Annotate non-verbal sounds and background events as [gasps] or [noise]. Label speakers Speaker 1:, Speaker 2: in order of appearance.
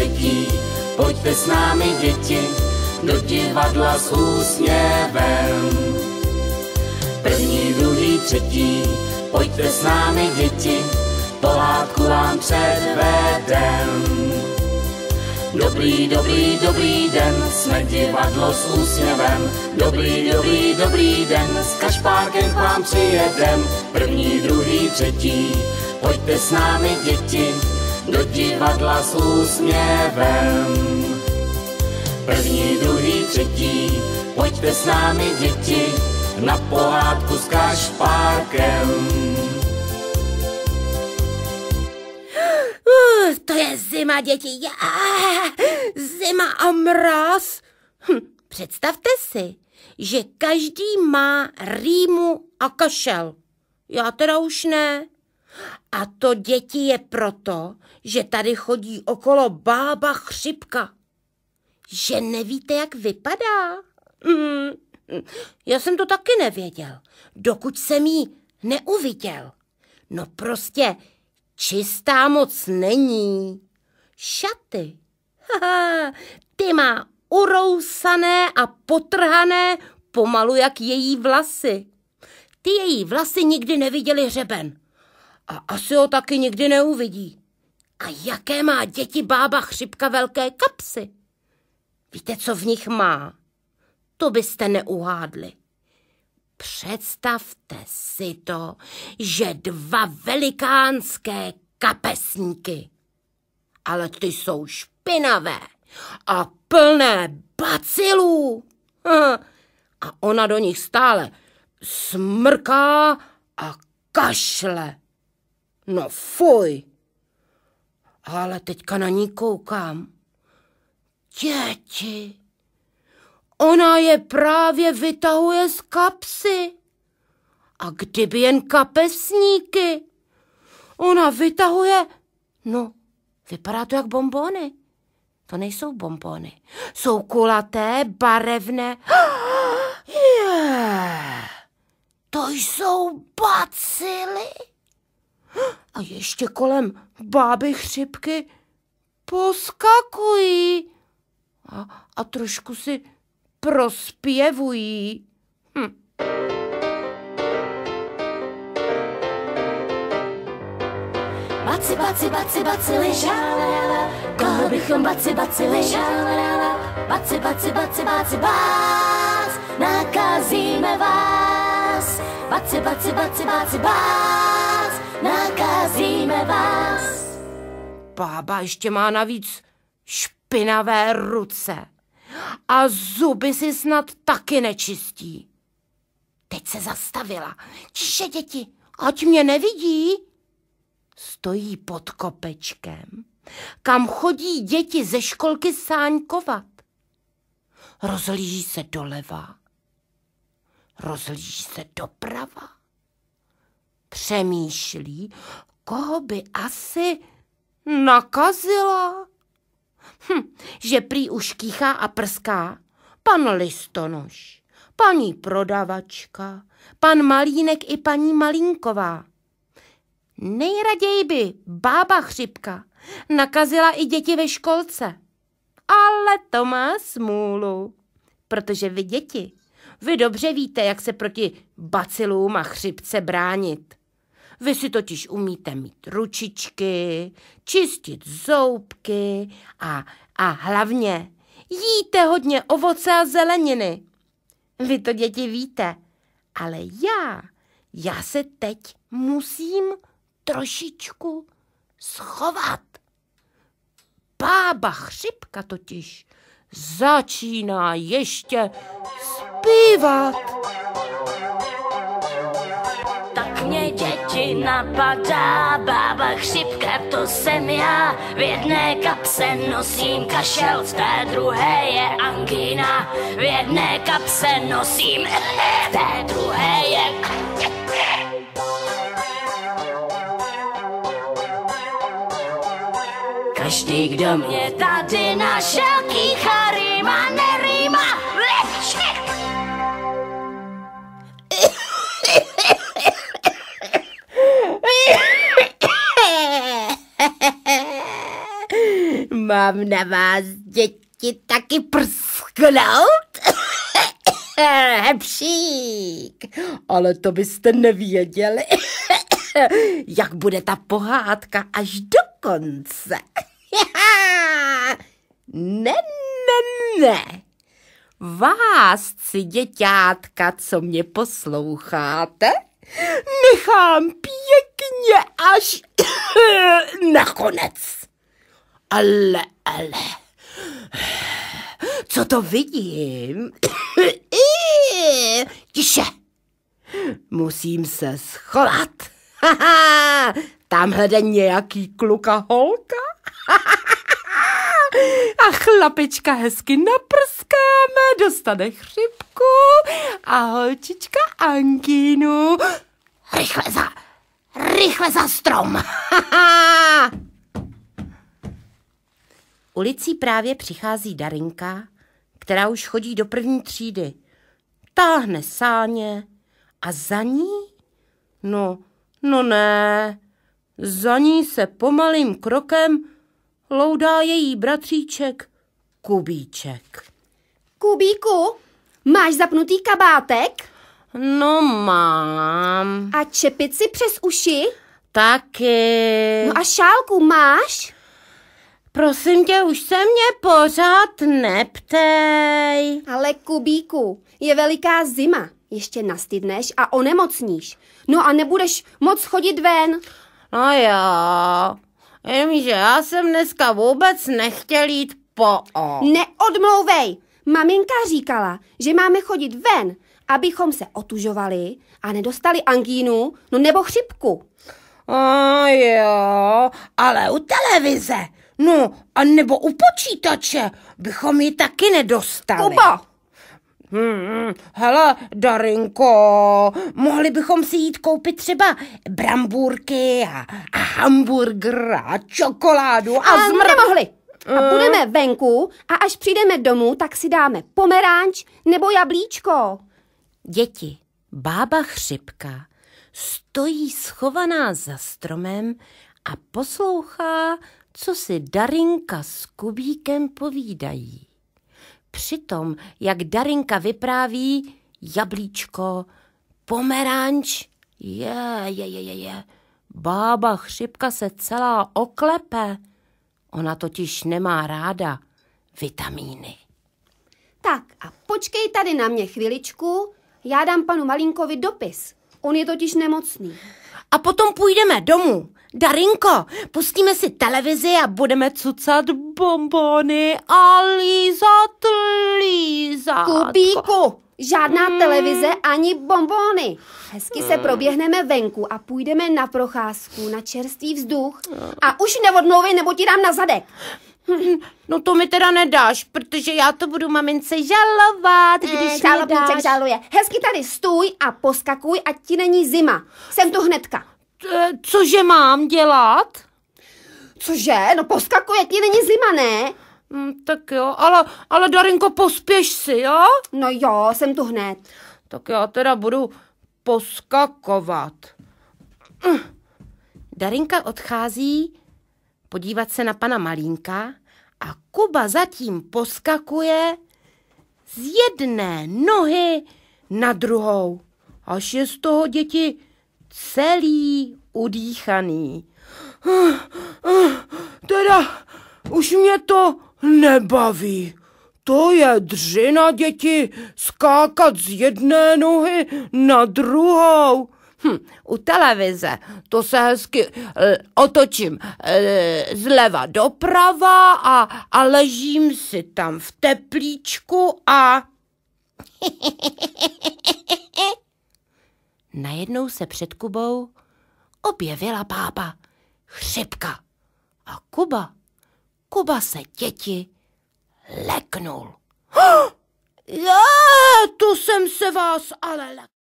Speaker 1: třetí, pojďte s námi děti, do divadla s úsměvem. První, druhý, třetí, pojďte s námi děti, pohádku vám předvedem. Dobrý, dobrý, dobrý den, jsme divadlo s úsměvem. Dobrý, dobrý, dobrý den, s kašpárkem k vám přijedem. První, druhý, třetí, pojďte s námi děti, do divadla s úsměvem. První, druhý, třetí, pojďte s námi děti, na pohádku s kašpárkem. Uh, to je zima, děti, zima a mraz. Hm, představte si, že každý má rýmu a kašel. Já teda už ne. A to děti je proto, že tady chodí okolo bába chřipka. Že nevíte, jak vypadá? Mm, já jsem to taky nevěděl, dokud jsem jí neuviděl. No prostě čistá moc není. Šaty, haha, ty má urousané a potrhané pomalu jak její vlasy. Ty její vlasy nikdy neviděli hřeben a asi ho taky nikdy neuvidí. A jaké má děti bába chřipka velké kapsy? Víte, co v nich má? To byste neuhádli. Představte si to, že dva velikánské kapesníky. Ale ty jsou špinavé a plné bacilů. [laughs] A ona do nich stále smrká a kašle. No fuj! Ale teďka na ní koukám. Děti! Ona je právě vytahuje z kapsy. A kdyby jen kapesníky. Ona vytahuje... No, vypadá to jak bombony. To nejsou bombony. Jsou kulaté, barevné. Yeah. [gasps] To jsou bacily. [gasps] a ještě kolem báby chřipky poskakují a, a trošku si prospěvují. Hm. Baci, baci, baci, baci, ležála, koho bychom baci, baci, ležála, baci, baci, baci, baci, bác, nakazíme vás. Baci, baci, baci, baci, bác nakazíme vás. Bába ještě má navíc špinavé ruce a zuby si snad taky nečistí. Teď se zastavila. Tiše, děti, ať mě nevidí. Stojí pod kopečkem, kam chodí děti ze školky sáňkovat. Rozlíží se doleva, rozlíží se doprava Přemýšlí, koho by asi nakazila. Hm, že prý už kýchá a prská pan Listonoš, paní prodavačka, pan Malínek i paní Malinková. Nejraději by bába chřipka nakazila i děti ve školce. Ale to má smůlu, protože vy děti, vy dobře víte, jak se proti bacilům a chřipce bránit. Vy si totiž umíte mít ručičky, čistit zoubky a, a hlavně jíte hodně ovoce a zeleniny. Vy to děti víte, ale já, já se teď musím trošičku schovat. Bába chřipka totiž začíná ještě zpívat. Tak mě děti ti napadá, bába chřipka, to jsem já. V jedné kapse nosím kašel, v té druhé je angína. V jedné kapse nosím, v té druhé je... Každý, kdo mě tady našel, kýchary mané. mám na vás, děti, taky prsknout? [coughs] Hepšík, ale to byste nevěděli, [coughs] jak bude ta pohádka až do konce. [coughs] ne, ne, ne. Vás, si děťátka, co mě posloucháte, nechám pěkně až na konec. Ale, ale, co to vidím? [coughs] Tiše! Musím se schovat. [laughs] Tam jde nějaký kluka holka. [laughs] A chlapička hezky naprskáme, dostane chřipku a holčička Ankínu. Rychle za, rychle za strom. [laughs] Ulicí právě přichází Darinka, která už chodí do první třídy. Táhne sáně a za ní? No, no ne. Za ní se pomalým krokem loudá její bratříček Kubíček. Kubíku, máš zapnutý kabátek? No mám. A čepici přes uši? Taky. No a šálku máš? Prosím tě, už se mě pořád neptej. Ale Kubíku, je veliká zima. Ještě nastydneš a onemocníš. No a nebudeš moc chodit ven. No jo, jenže já jsem dneska vůbec nechtěl jít po o. Neodmlouvej! Maminka říkala, že máme chodit ven, abychom se otužovali a nedostali angínu, no nebo chřipku. A no jo, ale u televize No, a nebo u počítače bychom ji taky nedostali. Kuba! Hmm, hele, Darinko, mohli bychom si jít koupit třeba brambůrky a, a hamburger a čokoládu a, a zmr... nemohli. A budeme hmm. venku a až přijdeme domů, tak si dáme pomeranč nebo jablíčko. Děti, bába chřipka stojí schovaná za stromem a poslouchá, co si Darinka s Kubíkem povídají. Přitom, jak Darinka vypráví, jablíčko, pomeranč, je, je, je, je, je. Bába chřipka se celá oklepe. Ona totiž nemá ráda vitamíny. Tak a počkej tady na mě chviličku, já dám panu Malinkovi dopis. On je totiž nemocný. A potom půjdeme domů. Darinko, pustíme si televizi a budeme cucat bombony a lízat, lízat. Kubíku, žádná mm. televize ani bombony. Hezky mm. se proběhneme venku a půjdeme na procházku, na čerstvý vzduch. A už neodmlouvej, nebo ti dám na zadek. No to mi teda nedáš, protože já to budu mamince žalovat, eh, když mm, mi dáš. žaluje. Hezky tady stůj a poskakuj, ať ti není zima. Jsem tu hnedka. E, cože mám dělat? Cože? No poskakuje ti, není zima, ne? Mm, tak jo, ale, ale Darinko, pospěš si, jo? No jo, jsem tu hned. Tak já teda budu poskakovat. Mm. Darinka odchází podívat se na pana Malínka a Kuba zatím poskakuje z jedné nohy na druhou. Až je z toho děti celý udýchaný. Teda už mě to nebaví. To je dřina, děti, skákat z jedné nohy na druhou. Hm, u televize to se hezky l, eh, otočím l, eh, zleva doprava a, a ležím si tam v teplíčku a... [laughs] Najednou se před Kubou objevila pápa, chřipka. A Kuba, Kuba se děti leknul. [gasps] Já, tu jsem se vás ale lekl.